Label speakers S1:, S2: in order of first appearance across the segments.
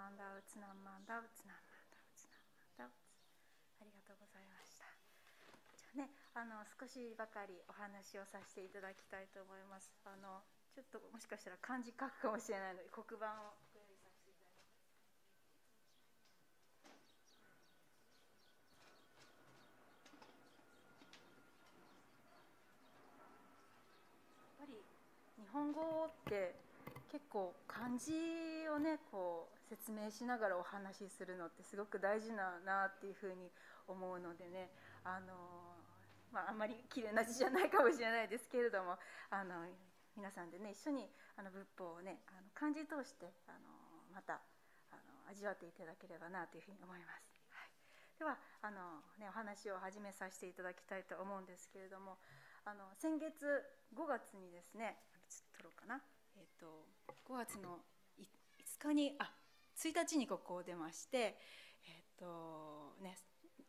S1: マンダウツナンマンダウツナンマンダウツナンマンダウツありがとうございましたじゃあねあの少しばかりお話をさせていただきたいと思いますあのちょっともしかしたら漢字書くかもしれないので黒板を日本語って結構漢字をねこう説明しながらお話しするのってすごく大事だなっていうふうに思うのでねあの、まあ、あまり綺麗な字じゃないかもしれないですけれどもあの皆さんでね一緒にあの仏法をねあの漢字通してあのまたあの味わっていただければなというふうに思います。はい、ではあの、ね、お話を始めさせていただきたいと思うんですけれどもあの先月5月にですねちょっと取ろうかな。えっと、5月の5日にあ1日にここを出まして、えっとね、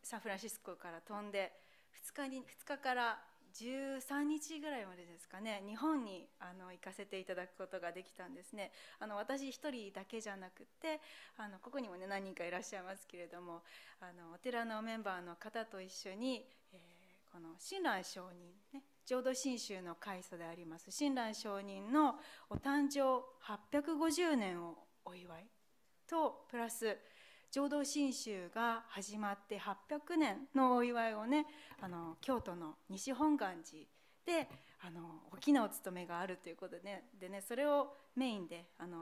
S1: サンフランシスコから飛んで2日に2日から13日ぐらいまでですかね日本にあの行かせていただくことができたんですねあの私1人だけじゃなくてあのここにもね何人かいらっしゃいますけれどもあのお寺のメンバーの方と一緒に、えー、この親鸞上人ね浄土真宗の開祖であります親鸞上人のお誕生850年をお祝いとプラス浄土真宗が始まって800年のお祝いをねあの京都の西本願寺であの大きなお勤めがあるということででねそれをメインで、あの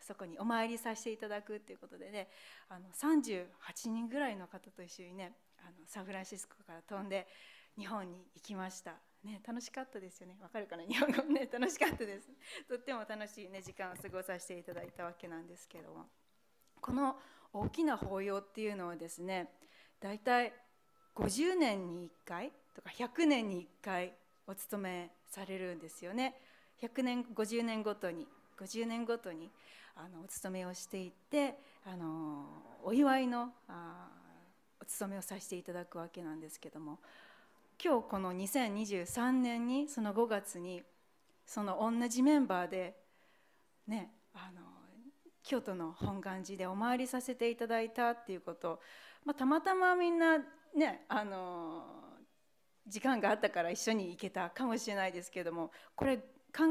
S1: そこにお参りさせていただくということでねあの38人ぐらいの方と一緒にねあのサンフランシスコから飛んで日本に行きました。ね、楽しかったですよね。わかるかな日本語ね、楽しかったです。とっても楽しい、ね、時間を過ごさせていただいたわけなんですけども。この大きな法要っていうのはですね、大体50年に1回とか100年に1回お勤めされるんですよね。100年、50年ごとに、50年ごとにあのお勤めをしていって、あのお祝いのあお勤めをさせていただくわけなんですけども。今日この2023年にその5月にその同じメンバーでねあの京都の本願寺でお参りさせていただいたっていうことまあ、たまたまみんなねあの時間があったから一緒に行けたかもしれないですけどもこれ考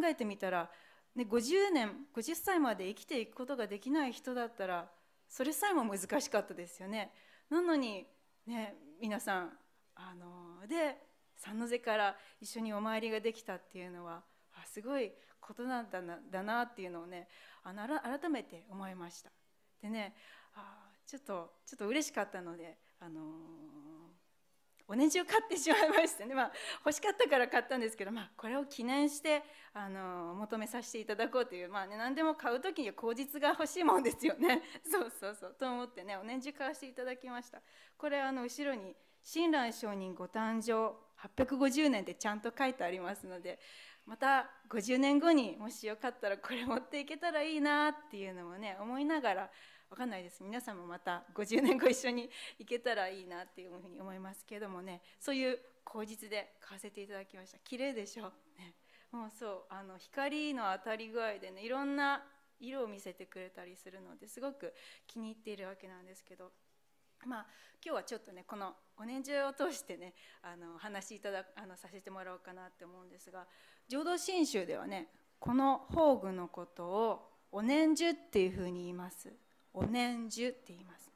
S1: えてみたら、ね、50年50歳まで生きていくことができない人だったらそれさえも難しかったですよね。なのにね皆さんあのので三の瀬から一緒にお参りができたっていうのはあすごいことなんだなだなっていうのをねあの改めて思いました。でねあちょっとちょっと嬉しかったので、あのー、おねじを買ってしまいましてね、まあ、欲しかったから買ったんですけど、まあ、これを記念して、あのー、求めさせていただこうという、まあね、何でも買う時には口実が欲しいもんですよね そうそうそうと思ってねおねじ買わせていただきました。これあの後ろに親鸞上人ご誕生850年でちゃんと書いてありますのでまた50年後にもしよかったらこれ持っていけたらいいなっていうのもね思いながら分かんないです皆さんもまた50年後一緒に行けたらいいなっていうふうに思いますけれどもねそういう口実で買わせていただきました綺麗でしょ、ね、もうそうあの光の当たり具合でねいろんな色を見せてくれたりするのですごく気に入っているわけなんですけどまあ、今日はちょっとねこのお年中を通してねあの話いただあのさせてもらおうかなって思うんですが浄土真宗ではねこの法具のことをお年中っていうふうに言いますお年中って言います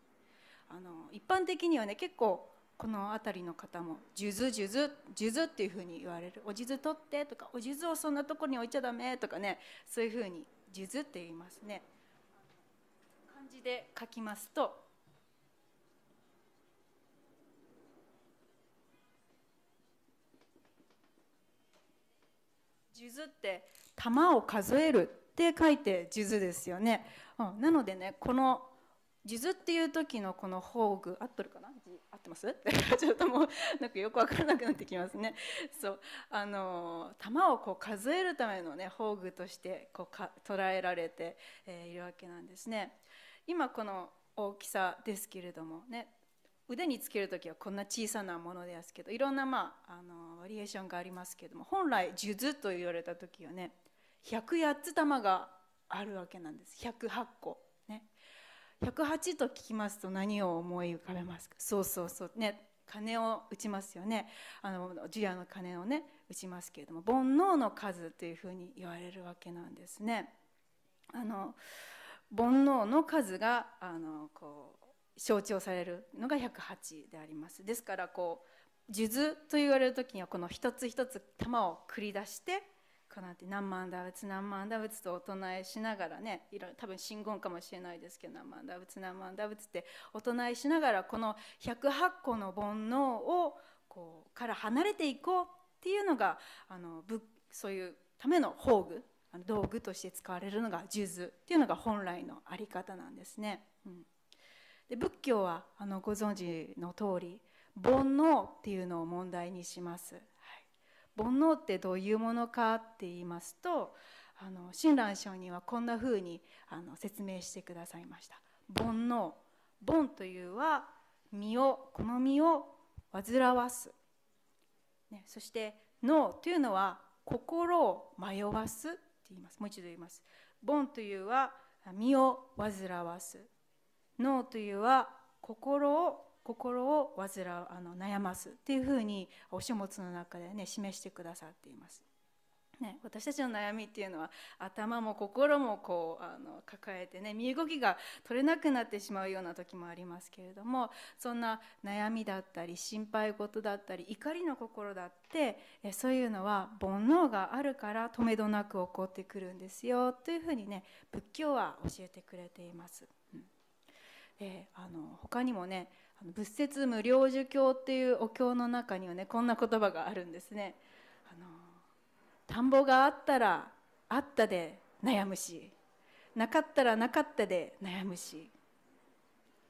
S1: あの一般的にはね結構この辺りの方も「数珠数珠数珠」っていうふうに言われる「お数珠取って」とか「お数珠をそんなとこに置いちゃダメ」とかねそういうふうに「数珠」って言いますね漢字で書きますと数珠って玉を数えるって書いて数珠ですよね、うん、なのでねこの数珠っていう時のこの宝具合ってるかな合ってます ちょっともうなんかよく分からなくなってきますねそうあの玉をこう数えるためのね宝具としてこうか捉えられて、えいるわけなんですね今この大きさですけれどもね腕につける時はこんな小さなものですけどいろんな、まあ、あのバリエーションがありますけども本来数珠と言われた時はね108つ玉があるわけなんです108個ね108と聞きますと何を思い浮かべますかそうそうそうね鐘を打ちますよねあの除夜の鐘をね打ちますけれども煩悩の数というふうに言われるわけなんですね。あの煩悩の数があのこう象徴されるのが108でありますですからこう数珠と言われる時にはこの一つ一つ玉を繰り出してって何万打仏何万打仏とお唱えしながらねいろ多分真言かもしれないですけど何万打仏何万打仏ってお唱えしながらこの108個の煩悩をこうから離れていこうっていうのがあのそういうための法具道具として使われるのが数珠っていうのが本来のあり方なんですね。うんで仏教はあのご存知の通り煩悩っていうのを問題にします、はい、煩悩ってどういうものかって言いますとあの親鸞聖人はこんなふうにあの説明してくださいました煩悩煩というは身をこの身を煩わす、ね、そして脳というのは心を迷わすって言いますもう一度言います煩というは身を煩わす脳というは心を心を煩うあの悩ますっていうふうにお書物の中でね示してくださっています。ね、私たちの悩みっていうのは頭も心もこうあの抱えてね身動きが取れなくなってしまうような時もありますけれどもそんな悩みだったり心配事だったり怒りの心だってそういうのは煩悩があるからとめどなく起こってくるんですよというふうにね仏教は教えてくれています。うんえー、あの他にもね「仏説無量寿経」っていうお経の中にはねこんな言葉があるんですね。あの田んぼがあったらあったで悩むしなかったらなかったで悩むし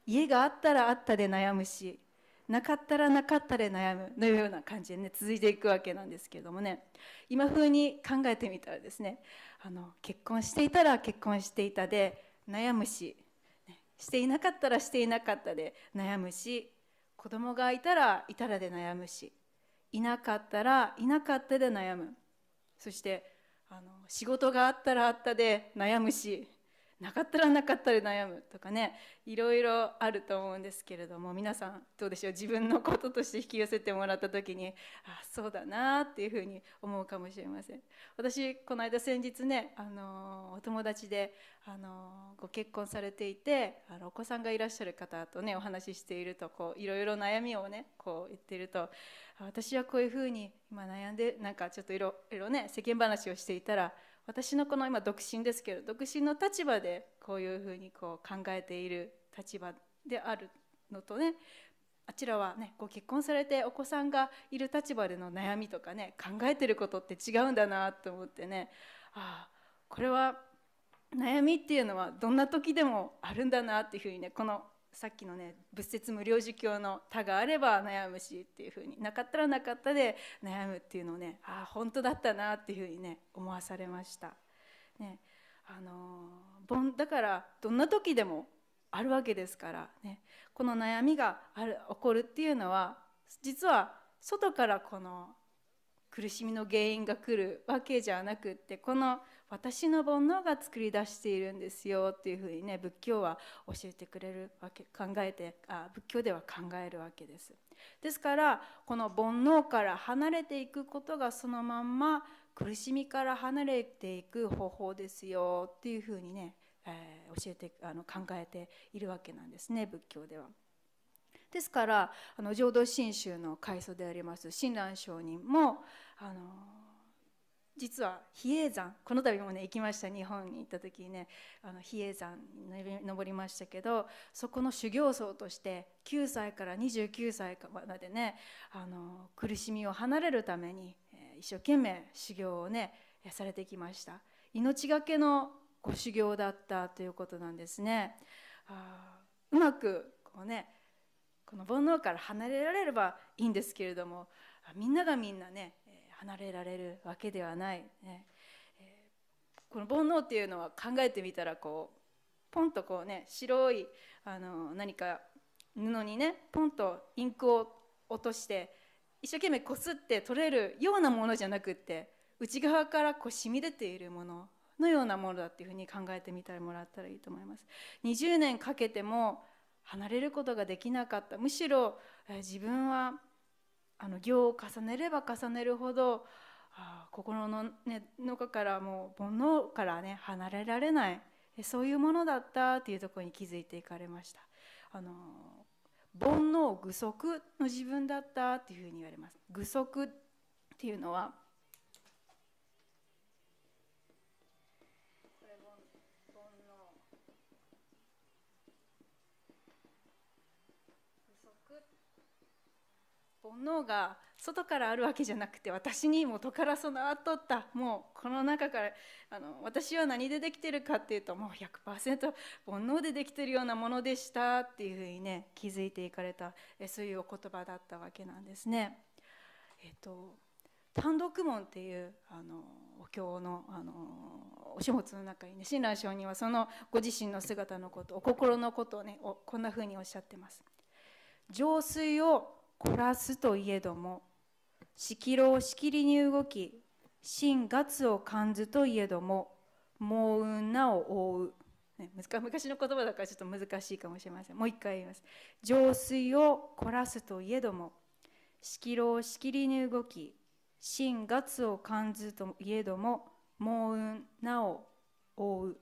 S1: 家があったらあったで悩むしなかったらなかったで悩むのような感じでね続いていくわけなんですけれどもね今風に考えてみたらですねあの結婚していたら結婚していたで悩むししていなかったらしていなかったで悩むし子供がいたらいたらで悩むしいなかったらいなかったで悩むそしてあの仕事があったらあったで悩むしなかったらなかったで悩むとかねいろいろあると思うんですけれども皆さんどうでしょう自分のこととして引き寄せてもらった時にあそうだなっていうふうに思うかもしれません私この間先日ねあのお友達であのご結婚されていてあのお子さんがいらっしゃる方とねお話ししているとこういろいろ悩みをねこう言っていると私はこういうふうに今悩んでなんかちょっといろいろね世間話をしていたら「私のこの今独身ですけど独身の立場でこういうふうにこう考えている立場であるのとねあちらはねご結婚されてお子さんがいる立場での悩みとかね考えてることって違うんだなと思ってねああこれは悩みっていうのはどんな時でもあるんだなっていうふうにねこのさっきのね仏説無料儒教の「他があれば悩むし」っていうふうになかったらなかったで悩むっていうのをねああ本当だったなっていうふうにね思わされました。ねあのー、だからどんな時でもあるわけですから、ね、この悩みがある起こるっていうのは実は外からこの苦しみの原因が来るわけじゃなくってこの私の煩悩が作り出しているんですよっていうふうにね仏教は教えてくれるわけ考えてあ仏教では考えるわけです。ですからこの煩悩から離れていくことがそのまんま苦しみから離れていく方法ですよっていうふうにね、えー、教えてあの考えているわけなんですね仏教では。ですからあの浄土真宗の開祖であります親鸞上人もあの実は比叡山この度もね行きました日本に行った時にねあの比叡山に登りましたけどそこの修行僧として9歳から29歳までねあの苦しみを離れるために一生懸命修行をねされてきました命がけのご修行だったということなんですねあうまくこうねこの煩悩から離れられればいいんですけれどもみんながみんなねれられるわけではない、ねえー、この煩悩っていうのは考えてみたらこうポンとこうね白いあの何か布にねポンとインクを落として一生懸命こすって取れるようなものじゃなくって内側からこう染み出ているもののようなものだっていうふうに考えてみてもらったらいいと思います。20年かけても離れることができなかったむしろ自分はあの行を重ねれば重ねるほどあ心の、ね、中からもう煩悩からね離れられないそういうものだったっていうところに気づいていかれましたあの煩悩具足の自分だったっていうふうに言われます具足っていうのは煩悩が外からあるわけじゃなくて私に元から備わっとったもうこの中からあの私は何でできてるかっていうともう100%煩悩でできてるようなものでしたっていうふうにね気づいていかれたそういうお言葉だったわけなんですね。えっと単独門っていうあのお経のあのお書物の中にね親鸞上人はそのご自身の姿のことお心のことをねこんなふうにおっしゃってます。浄水を凝らすといえどもしきろをしきりに動き心月を感ずといえどももうなを覆う昔の言葉だからちょっと難しいかもしれませんもう一回言います浄水を凝らすといえどもしきろをしきりに動き心月を感ずといえどももうなを覆う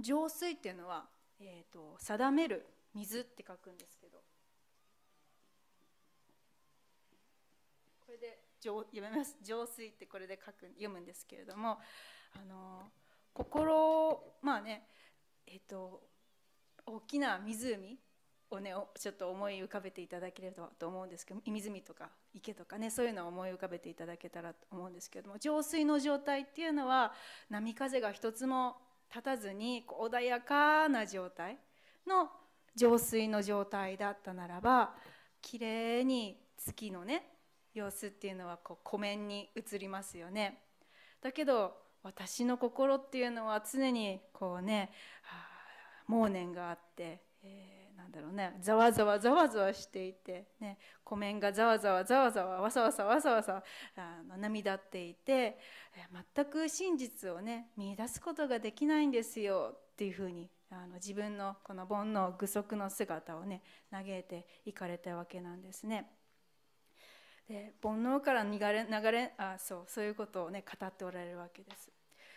S1: 浄水っていうのは、えーと定める水って書くんです読めます浄水ってこれで書く読むんですけれどもあの心まあねえっと大きな湖をねちょっと思い浮かべていただければと思うんですけど湖とか池とかねそういうのを思い浮かべていただけたらと思うんですけれども浄水の状態っていうのは波風が一つも立たずに穏やかな状態の浄水の状態だったならばきれいに月のね様子っていうのはこう湖面に映りますよね。だけど私の心っていうのは常にこうね盲念があって、えー、なんだろうねざわざわざわざわしていて、ね、湖面がざわざわざわざわわさわさわさわさあの涙っていて、え全く真実をね見出すことができないんですよっていうふうにあの自分のこの煩悩具足の姿をね嘆いていかれたわけなんですね。で煩悩から逃れ流れあそうそういうことをね語っておられるわけです。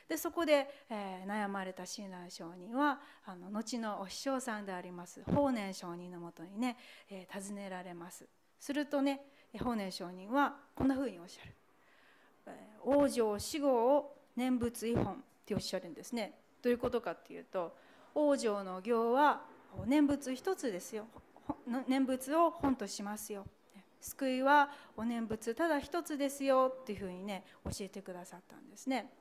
S1: でそこで、えー、悩まれた親鸞上人はあの後のお師匠さんであります法然上人のもとにね、えー、尋ねられますするとね法然上人はこんなふうにおっしゃる「往生死後を念仏違本」っておっしゃるんですねどういうことかっていうと往生の行は念仏一つですよ念仏を本としますよ救いはお念仏ただ一つですよっていうふうにね教えてくださったんですね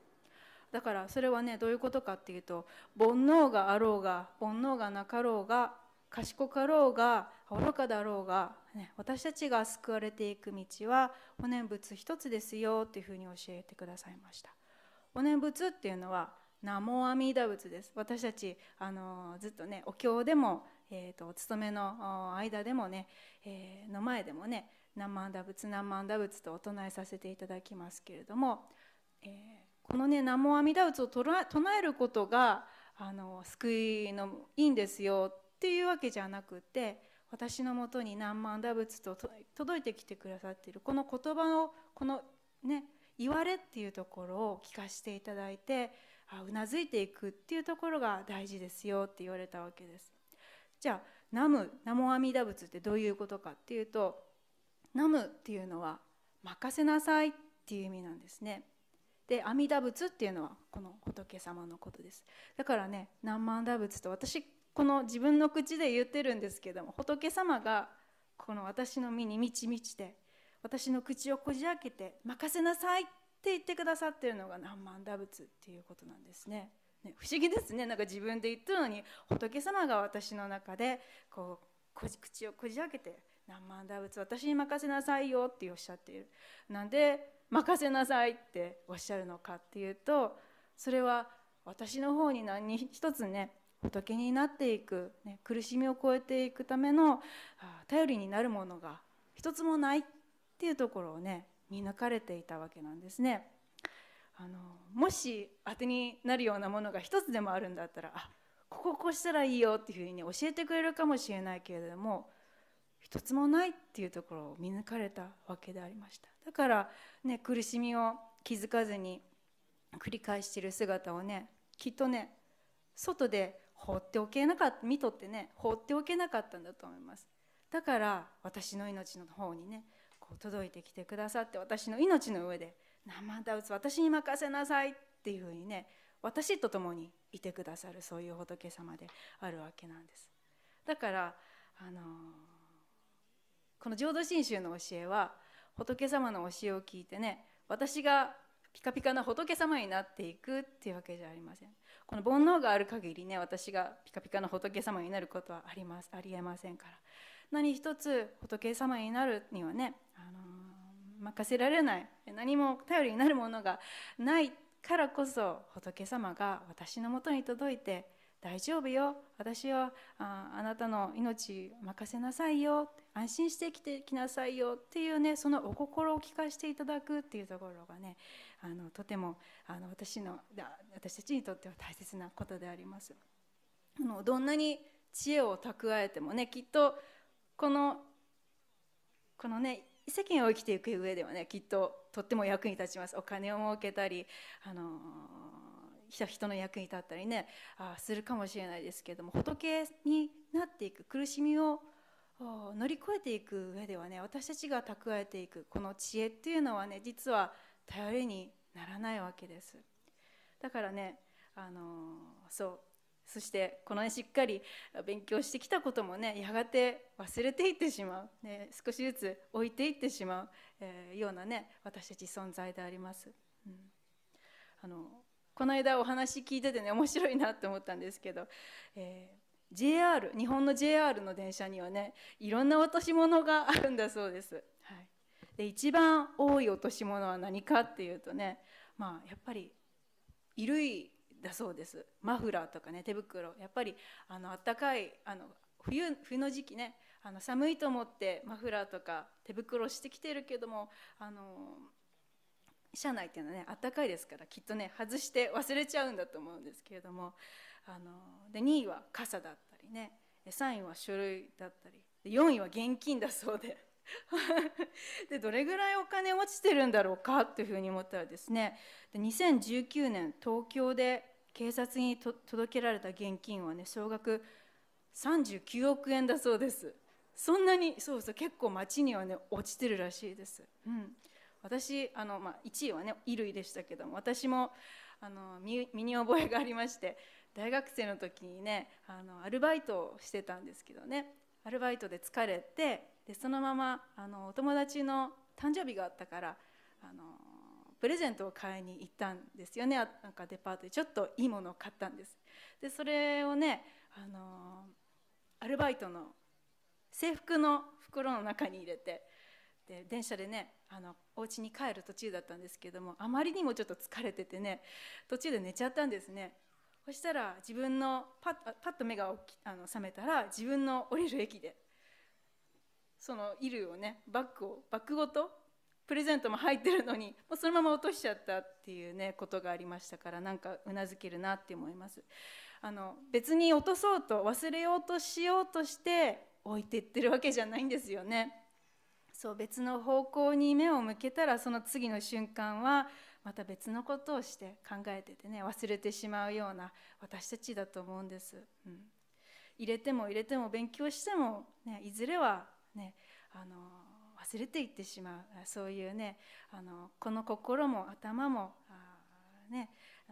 S1: だからそれはねどういうことかっていうと煩悩があろうが煩悩がなかろうが賢かろうが愚かだろうが、ね、私たちが救われていく道はお念仏一つですよっていうふうに教えてくださいましたお念仏っていうのは南無阿弥陀仏です私たちあのずっとねお経でもえーと、お勤めの間でもね、えー、の前でもね南蛮陀仏南蛮陀仏とお唱えさせていただきますけれども、えー、このね「南無阿弥陀仏」を唱えることがあの救いのいいんですよっていうわけじゃなくて私のもとに南蛮陀仏と届いてきてくださっているこの言葉をこのね言われっていうところを聞かせていただいてうなずいていくっていうところが大事ですよって言われたわけです。じゃあ南無南無阿弥陀仏ってどういうことかっていうとナム」っていうのは任せなさいっていう意味なんですね。で阿弥陀仏っていうのはこの仏様のことです。だからね南無阿弥陀仏と私この自分の口で言ってるんですけども仏様がこの私の身に満ち満ちて私の口をこじ開けて任せなさいって言ってくださってるのが南蛮陀仏っていうことなんですね。ね、不思議ですねなんか自分で言ったのに仏様が私の中でこう口をこじ開けて「何万大仏私に任せなさいよ」っておっしゃっているなんで「任せなさい」っておっしゃるのかっていうとそれは私の方に何一つね仏になっていく、ね、苦しみを超えていくための頼りになるものが一つもないっていうところをね見抜かれていたわけなんですね。あのもし当てになるようなものが一つでもあるんだったらあこここうしたらいいよっていうふうに教えてくれるかもしれないけれども一つもないっていうところを見抜かれたわけでありましただから、ね、苦しみを気づかずに繰り返してる姿をねきっとね外で放っておけなかった見とってね放っておけなかったんだと思いますだから私の命の方にねこう届いてきてくださって私の命の上で生歌う私に任せなさいっていうふうにね私と共にいてくださるそういう仏様であるわけなんですだからあのこの浄土真宗の教えは仏様の教えを聞いてね私がピカピカな仏様になっていくっていうわけじゃありませんこの煩悩がある限りね私がピカピカな仏様になることはありますありえませんから何一つ仏様になるにはね、あの任せられない何も頼りになるものがないからこそ仏様が私のもとに届いて大丈夫よ私はああなたの命任せなさいよ安心して生きてきなさいよっていうねそのお心を聞かせていただくっていうところがねあのとてもあの私の私たちにとっては大切なことであります。あのどんなに知恵を蓄えてもねきっとこのこのね世間を生きていく上ではねきっととっても役に立ちますお金を儲けたり、あのー、人の役に立ったりねあするかもしれないですけども仏になっていく苦しみを乗り越えていく上ではね私たちが蓄えていくこの知恵っていうのはね実は頼りにならないわけですだからね、あのー、そうそしてこの、ね、しっかり勉強してきたこともねやがて忘れていってしまう、ね、少しずつ置いていってしまう、えー、ようなね私たち存在であります。うん、あのこの間お話聞いててね面白いなと思ったんですけど、えー、JR 日本の JR の電車にはねいろんな落とし物があるんだそうです。はい、で一番多い落とし物は何かっていうとねまあやっぱり衣類だそうですマフラーとかね手袋やっぱりあの暖かいあの冬冬の時期ねあの寒いと思ってマフラーとか手袋してきてるけどもあの車内っていうのはね暖かいですからきっとね外して忘れちゃうんだと思うんですけれどもあので2位は傘だったりね3位は書類だったり4位は現金だそうで でどれぐらいお金落ちてるんだろうかというふうに思ったらですね2019年東京で警察に届けられた現金はね総額39億円だそうですそんなにそうそう結構街にはね落ちてるらしいです、うん、私あの、まあ、1位はね衣類でしたけども私もあの身に覚えがありまして大学生の時にねあのアルバイトをしてたんですけどねアルバイトで疲れてでそのままあのお友達の誕生日があったからあのプレゼントを買いに行ったんですよねなんかデパートでちょっといいものを買ったんですでそれをねあのアルバイトの制服の袋の中に入れてで電車でねあのお家に帰る途中だったんですけどもあまりにもちょっと疲れててね途中で寝ちゃったんですねそしたら自分のパッパッと目があの覚めたら自分の降りる駅でその衣類をねバッグをバッグごとプレゼントも入ってるのにもうそのまま落としちゃったっていうねことがありましたからなんかうなずけるなって思いますあの別に落とそうと忘れようとしようとして置いてってるわけじゃないんですよねそう別の方向に目を向けたらその次の瞬間はまた別のことをして考えててね忘れてしまうような私たちだと思うんです、うん、入れても入れても勉強しても、ね、いずれはねあのれていってしまうそういうねあのこの心も頭もね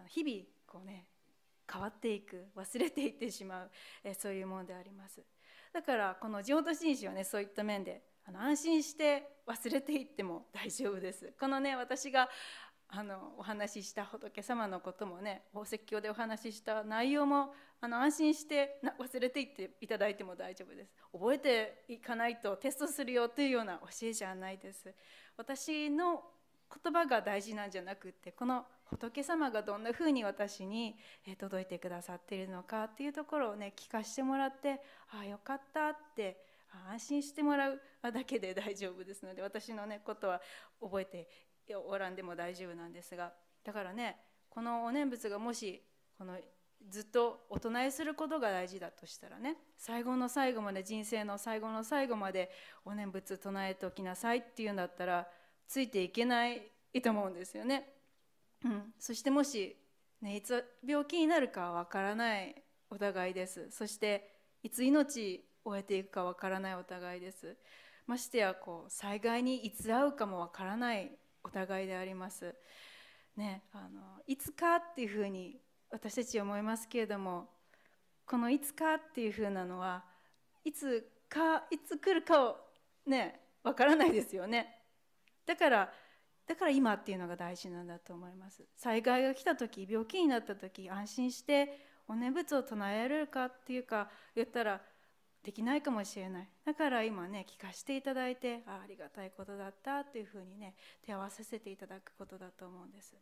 S1: 日々こうね変わっていく忘れていってしまうえそういうものでありますだからこの地元紳士はねそういった面であの安心して忘れていっても大丈夫ですこのね私があのお話しした仏様のこともね宝石教でお話しした内容もあの安心して忘れていっていただいても大丈夫です覚えていかないとテストするよというような教えじゃないです私の言葉が大事なんじゃなくってこの仏様がどんなふうに私に届いてくださっているのかっていうところをね聞かしてもらってああよかったって安心してもらうだけで大丈夫ですので私のねことは覚えておらんでも大丈夫なんですがだからねこのお念仏がもしこのずっとお唱えすることが大事だとしたらね最後の最後まで人生の最後の最後までお念仏唱えておきなさいっていうんだったらついていけないと思うんですよね。うん、そしてもし、ね、いつ病気になるかわからないお互いですそしていつ命をえていくかわからないお互いですましてやこう災害にいつ会うかもわからないお互いであります。ね、あのいつかっていうふうに私たち思いますけれどもこの「いつか」っていうふうなのはいつかいつ来るかをねわからないですよねだからだから今っていうのが大事なんだと思います災害が来た時病気になった時安心してお念仏を唱えられるかっていうか言ったらできないかもしれないだから今ね聞かせていただいてあありがたいことだったっていうふうにね手を合わせていただくことだと思うんです。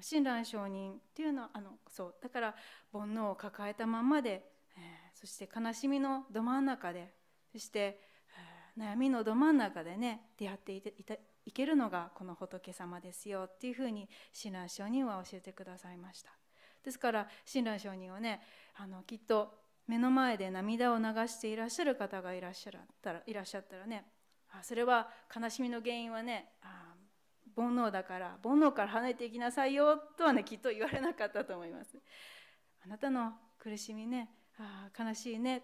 S1: 親鸞上人っていうのはあのそうだから煩悩を抱えたままで、えー、そして悲しみのど真ん中でそして、えー、悩みのど真ん中でね出会っていたいけるのがこの仏様ですよっていうふうに親鸞上人は教えてくださいましたですから親鸞上人をねあのきっと目の前で涙を流していらっしゃる方がいらっしゃったらいらっしゃったらねあそれは悲しみの原因はねあ煩悩だから煩悩から離れていきなさいよとはねきっと言われなかったと思いますあなたの苦しみねあ悲しいね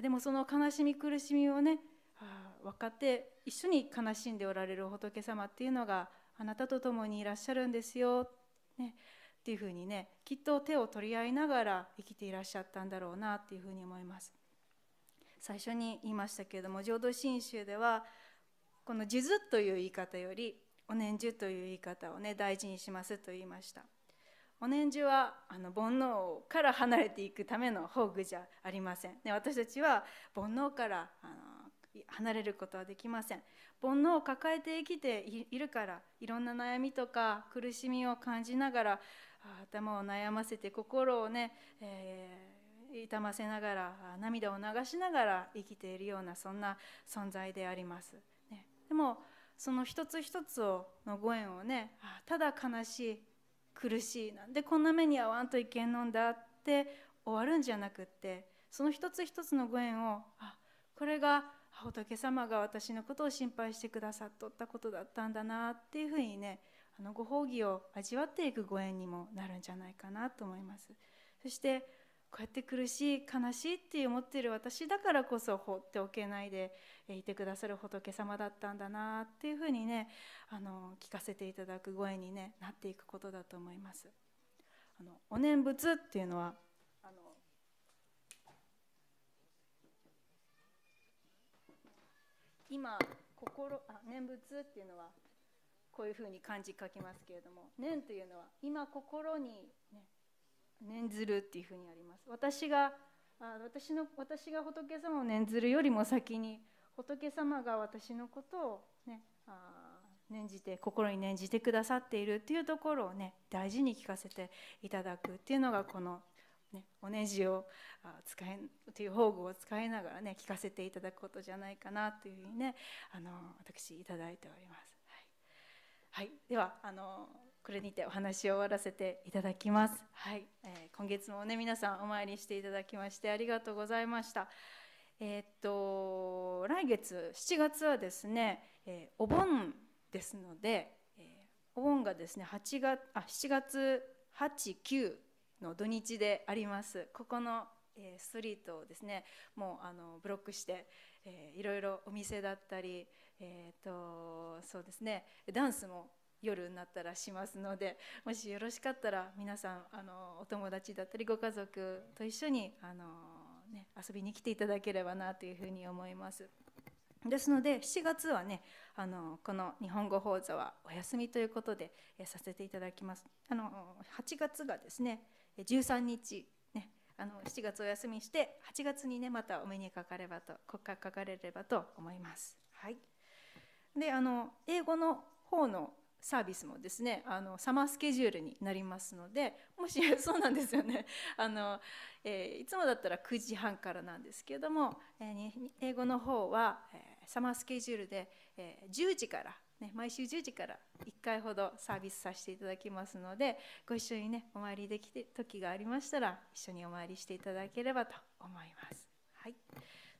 S1: でもその悲しみ苦しみをねあ分かって一緒に悲しんでおられる仏様っていうのがあなたと共にいらっしゃるんですよ、ね、っていうふうにねきっと手を取り合いながら生きていらっしゃったんだろうなっていうふうに思います最初に言いましたけれども浄土真宗ではこの「数珠」という言い方よりお念珠という言い方をね大事にしますと言いましたお念珠はあの煩悩から離れていくための宝具じゃありません、ね、私たちは煩悩からあの離れることはできません煩悩を抱えて生きているからいろんな悩みとか苦しみを感じながら頭を悩ませて心をね、えー、痛ませながら涙を流しながら生きているようなそんな存在であります、ね、でもその一つ一つをのご縁をねただ悲しい苦しいなんでこんな目に遭わんといけんのんだって終わるんじゃなくってその一つ一つのご縁をあこれが仏様が私のことを心配してくださっとったことだったんだなっていうふうにねあのご褒美を味わっていくご縁にもなるんじゃないかなと思います。そしてこうやって苦しい悲しいって思ってる私だからこそ放っておけないでいてくださる仏様だったんだなっていうふうにねあの聞かせていただく声に、ね、なっていくことだと思います。あのお念仏っていうのはあの今心あ念仏っていうのはこういうふうに漢字書きますけれども念というのは今心にね念ずるっていうふうにあります私があ私の私が仏様を念ずるよりも先に仏様が私のことを、ね、あ念じて心に念じてくださっているっていうところをね大事に聞かせていただくっていうのがこの、ね、おねじを使えという宝具を使いながらね聞かせていただくことじゃないかなというふうにねあの私いただいております。はい、はい、ではあのこれにてお話を終わらせていただきます。はい、えー、今月もね皆さんお参りしていただきましてありがとうございました。えー、っと来月7月はですね、えー、お盆ですので、えお盆がですね8月あ7月8、9の土日であります。ここの、えストリートをですねもうあのブロックして、えー、いろいろお店だったり、えっとそうですねダンスも夜になったらしますのでもしよろしかったら皆さんあのお友達だったりご家族と一緒にあの、ね、遊びに来ていただければなというふうに思います。ですので7月はねあのこの日本語講座はお休みということでさせていただきますあの8月がですね13日ねあの7月お休みして8月にねまたお目にかかればとかかれればと思いますはいであの英語の方のサービスもですねあのサマースケジュールになりますのでもし そうなんですよね あの、えー、いつもだったら9時半からなんですけれども、えー、英語の方は、えー、サマースケジュールで、えー、10時から、ね、毎週10時から1回ほどサービスさせていただきますのでご一緒にねお参りできて時がありましたら一緒にお参りしていただければと思います。はい